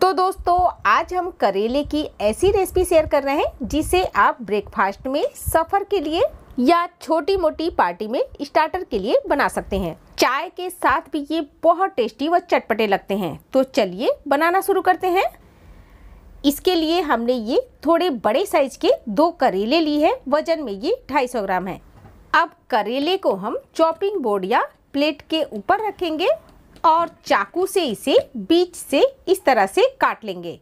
तो दोस्तों आज हम करेले की ऐसी रेसिपी शेयर कर रहे हैं जिसे आप ब्रेकफास्ट में सफ़र के लिए या छोटी मोटी पार्टी में स्टार्टर के लिए बना सकते हैं चाय के साथ भी ये बहुत टेस्टी व चटपटे लगते हैं तो चलिए बनाना शुरू करते हैं इसके लिए हमने ये थोड़े बड़े साइज के दो करेले लिए हैं वजन में ये 250 ग्राम है अब करेले को हम चॉपिंग बोर्ड या प्लेट के ऊपर रखेंगे और चाकू से इसे बीच से इस तरह से काट लेंगे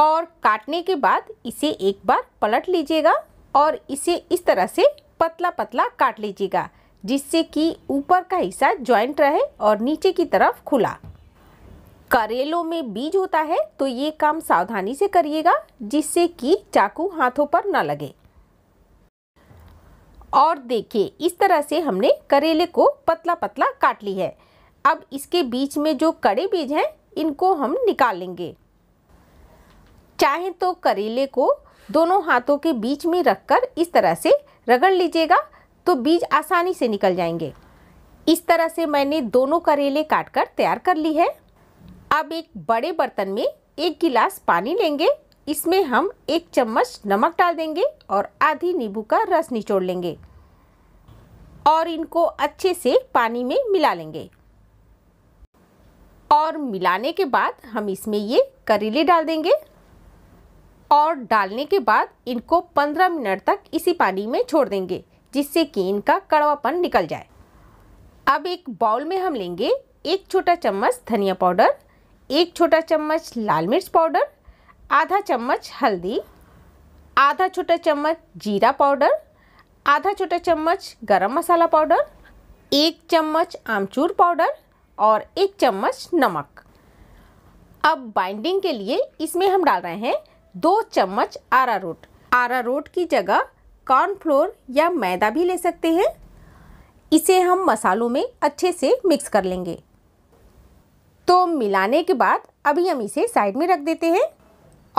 और काटने के बाद इसे एक बार पलट लीजिएगा और इसे इस तरह से पतला पतला काट लीजिएगा जिससे कि ऊपर का हिस्सा ज्वाइंट रहे और नीचे की तरफ खुला करेलों में बीज होता है तो ये काम सावधानी से करिएगा जिससे कि चाकू हाथों पर ना लगे और देखिए इस तरह से हमने करेले को पतला पतला काट ली है अब इसके बीच में जो कड़े बीज हैं इनको हम निकालेंगे चाहे तो करेले को दोनों हाथों के बीच में रखकर इस तरह से रगड़ लीजिएगा तो बीज आसानी से निकल जाएंगे इस तरह से मैंने दोनों करेले काट कर तैयार कर ली है अब एक बड़े बर्तन में एक गिलास पानी लेंगे इसमें हम एक चम्मच नमक डाल देंगे और आधी नींबू का रस निचोड़ लेंगे और इनको अच्छे से पानी में मिला लेंगे और मिलाने के बाद हम इसमें ये करेले डाल देंगे और डालने के बाद इनको 15 मिनट तक इसी पानी में छोड़ देंगे जिससे कि इनका कड़वापन निकल जाए अब एक बाउल में हम लेंगे एक छोटा चम्मच धनिया पाउडर एक छोटा चम्मच लाल मिर्च पाउडर आधा चम्मच हल्दी आधा छोटा चम्मच जीरा पाउडर आधा छोटा चम्मच गरम मसाला पाउडर एक चम्मच आमचूर पाउडर और एक चम्मच नमक अब बाइंडिंग के लिए इसमें हम डाल रहे हैं दो चम्मच आरा रोट आरा रोट की जगह कॉर्नफ्लोर या मैदा भी ले सकते हैं इसे हम मसालों में अच्छे से मिक्स कर लेंगे तो मिलाने के बाद अभी हम इसे साइड में रख देते हैं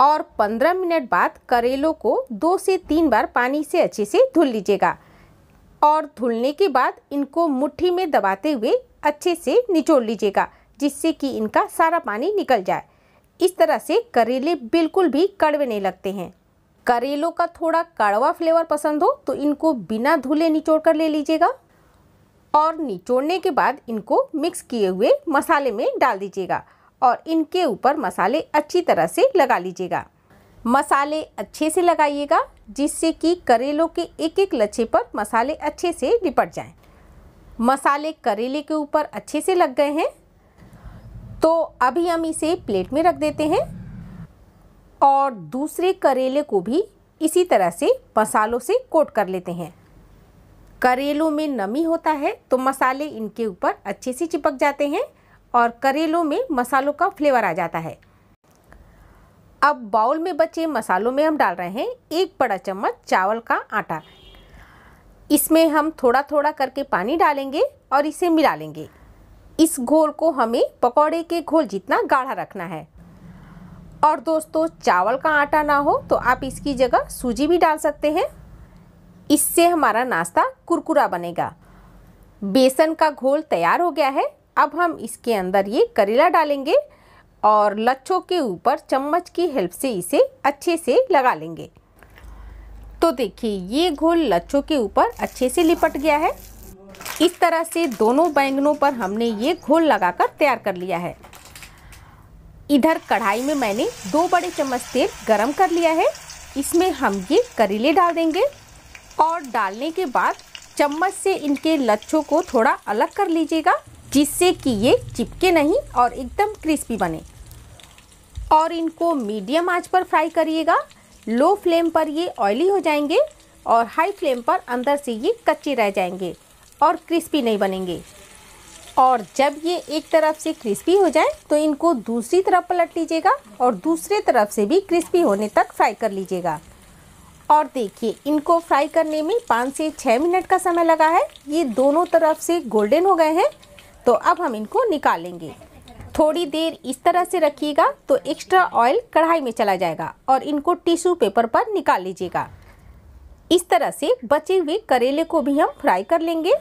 और 15 मिनट बाद करेलों को दो से तीन बार पानी से अच्छे से धुल लीजिएगा और धुलने के बाद इनको मुट्ठी में दबाते हुए अच्छे से निचोड़ लीजिएगा जिससे कि इनका सारा पानी निकल जाए इस तरह से करेले बिल्कुल भी कड़वे नहीं लगते हैं करेलों का थोड़ा कड़वा फ्लेवर पसंद हो तो इनको बिना धुले निचोड़ कर ले लीजिएगा और निचोड़ने के बाद इनको मिक्स किए हुए मसाले में डाल दीजिएगा और इनके ऊपर मसाले अच्छी तरह से लगा लीजिएगा मसाले अच्छे से लगाइएगा जिससे कि करेलों के एक एक लच्छे पर मसाले अच्छे से लिपट जाएं। मसाले करेले के ऊपर अच्छे से लग गए हैं तो अभी हम इसे प्लेट में रख देते हैं और दूसरे करेले को भी इसी तरह से मसालों से कोट कर लेते हैं करेलों में नमी होता है तो मसाले इनके ऊपर अच्छे से चिपक जाते हैं और करेलों में मसालों का फ्लेवर आ जाता है अब बाउल में बचे मसालों में हम डाल रहे हैं एक बड़ा चम्मच चावल का आटा इसमें हम थोड़ा थोड़ा करके पानी डालेंगे और इसे मिला लेंगे इस घोल को हमें पकौड़े के घोल जितना गाढ़ा रखना है और दोस्तों चावल का आटा ना हो तो आप इसकी जगह सूजी भी डाल सकते हैं इससे हमारा नाश्ता कुरकुरा बनेगा बेसन का घोल तैयार हो गया है अब हम इसके अंदर ये करेला डालेंगे और लच्छों के ऊपर चम्मच की हेल्प से इसे अच्छे से लगा लेंगे तो देखिए ये घोल लच्छों के ऊपर अच्छे से लिपट गया है इस तरह से दोनों बैंगनों पर हमने ये घोल लगाकर तैयार कर लिया है इधर कढ़ाई में मैंने दो बड़े चम्मच तेल गरम कर लिया है इसमें हम ये करेले डाल देंगे और डालने के बाद चम्मच से इनके लच्छों को थोड़ा अलग कर लीजिएगा जिससे कि ये चिपके नहीं और एकदम क्रिस्पी बने और इनको मीडियम आंच पर फ्राई करिएगा लो फ्लेम पर ये ऑयली हो जाएंगे और हाई फ्लेम पर अंदर से ये कच्चे रह जाएंगे और क्रिस्पी नहीं बनेंगे और जब ये एक तरफ से क्रिस्पी हो जाए तो इनको दूसरी तरफ पलट लीजिएगा और दूसरे तरफ से भी क्रिस्पी होने तक फ्राई कर लीजिएगा और देखिए इनको फ्राई करने में पाँच से छः मिनट का समय लगा है ये दोनों तरफ से गोल्डन हो गए हैं तो अब हम इनको निकालेंगे थोड़ी देर इस तरह से रखिएगा तो एक्स्ट्रा ऑयल कढ़ाई में चला जाएगा और इनको टिश्यू पेपर पर निकाल लीजिएगा इस तरह से बचे हुए करेले को भी हम फ्राई कर लेंगे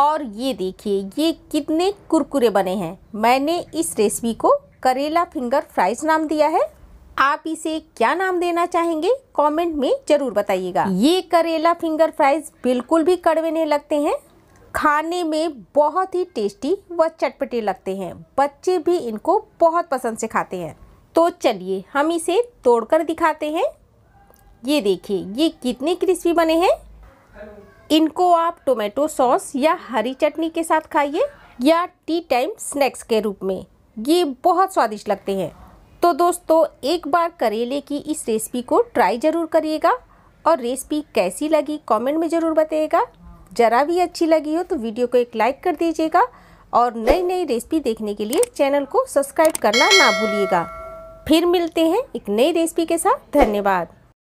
और ये देखिए ये कितने कुरकुरे बने हैं मैंने इस रेसिपी को करेला फिंगर फ्राइज नाम दिया है आप इसे क्या नाम देना चाहेंगे कमेंट में ज़रूर बताइएगा ये करेला फिंगर फ्राइज बिल्कुल भी कड़वे नहीं लगते हैं खाने में बहुत ही टेस्टी व चटपटे लगते हैं बच्चे भी इनको बहुत पसंद से खाते हैं तो चलिए हम इसे तोड़कर दिखाते हैं ये देखिए ये कितने क्रिस्पी बने हैं इनको आप टोमेटो सॉस या हरी चटनी के साथ खाइए या टी टाइम स्नैक्स के रूप में ये बहुत स्वादिष्ट लगते हैं तो दोस्तों एक बार करेले की इस रेसिपी को ट्राई ज़रूर करिएगा और रेसिपी कैसी लगी कमेंट में ज़रूर बताइएगा ज़रा भी अच्छी लगी हो तो वीडियो को एक लाइक कर दीजिएगा और नई नई रेसिपी देखने के लिए चैनल को सब्सक्राइब करना ना भूलिएगा फिर मिलते हैं एक नई रेसिपी के साथ धन्यवाद